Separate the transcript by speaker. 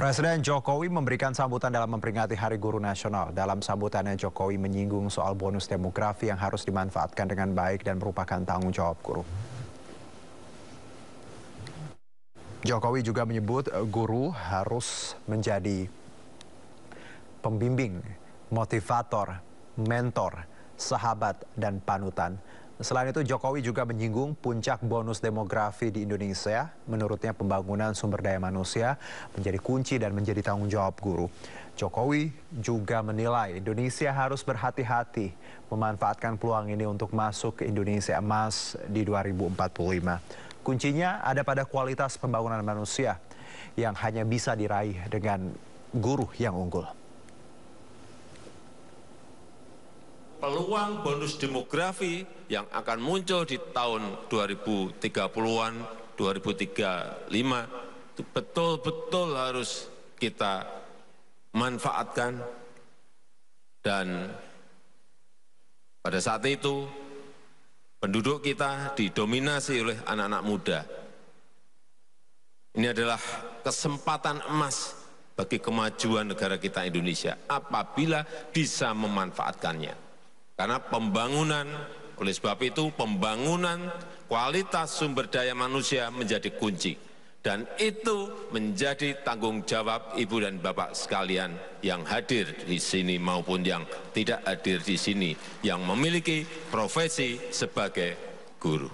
Speaker 1: Presiden Jokowi memberikan sambutan dalam memperingati Hari Guru Nasional. Dalam sambutannya, Jokowi menyinggung soal bonus demografi yang harus dimanfaatkan dengan baik dan merupakan tanggung jawab guru. Jokowi juga menyebut eh, guru harus menjadi pembimbing, motivator, mentor, sahabat, dan panutan Selain itu, Jokowi juga menyinggung puncak bonus demografi di Indonesia. Menurutnya pembangunan sumber daya manusia menjadi kunci dan menjadi tanggung jawab guru. Jokowi juga menilai Indonesia harus berhati-hati memanfaatkan peluang ini untuk masuk ke Indonesia emas di 2045. Kuncinya ada pada kualitas pembangunan manusia yang hanya bisa diraih dengan guru yang unggul.
Speaker 2: peluang bonus demografi yang akan muncul di tahun 2030-an, 2035 itu betul-betul harus kita manfaatkan dan pada saat itu penduduk kita didominasi oleh anak-anak muda. Ini adalah kesempatan emas bagi kemajuan negara kita Indonesia apabila bisa memanfaatkannya. Karena pembangunan, oleh sebab itu pembangunan kualitas sumber daya manusia menjadi kunci. Dan itu menjadi tanggung jawab Ibu dan Bapak sekalian yang hadir di sini maupun yang tidak hadir di sini, yang memiliki profesi sebagai guru.